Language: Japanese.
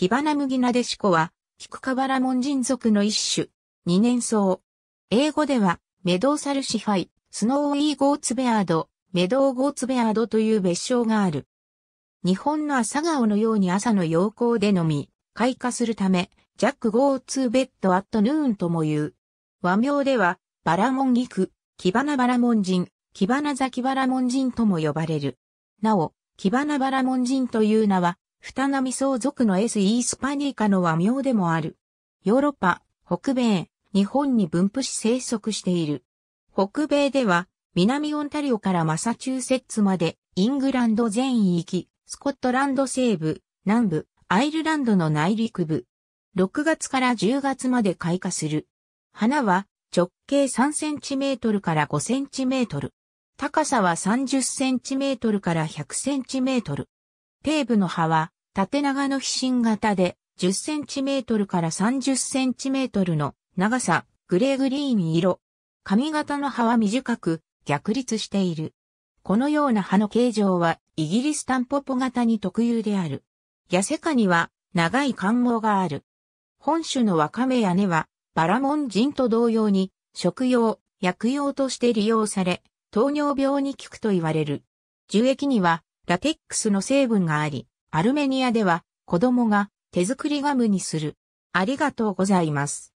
キバナムギナデシコは、クカバラモン人族の一種、二年草。英語では、メドーサルシファイ、スノーイーゴーツベアード、メドーゴーツベアードという別称がある。日本の朝顔のように朝の陽光でのみ、開花するため、ジャックゴーツーベッドアットヌーンとも言う。和名では、バラモンギク、キバナバラモン人、キバナザキバラモン人とも呼ばれる。なお、キバナバラモン人という名は、二波相続のエス・イースパニーカの和名でもある。ヨーロッパ、北米、日本に分布し生息している。北米では、南オンタリオからマサチューセッツまで、イングランド全域、スコットランド西部、南部、アイルランドの内陸部。6月から10月まで開花する。花は直径3センチメートルから5センチメートル。高さは30センチメートルから100センチメートル。底部の葉は縦長の飛信型で 10cm から 30cm の長さ、グレーグリーン色。髪型の葉は短く逆立している。このような葉の形状はイギリスタンポポ型に特有である。痩せ下には長い冠毛がある。本種のワカメや根はバラモン人と同様に食用、薬用として利用され、糖尿病に効くと言われる。樹液にはラテックスの成分があり、アルメニアでは子供が手作りガムにする。ありがとうございます。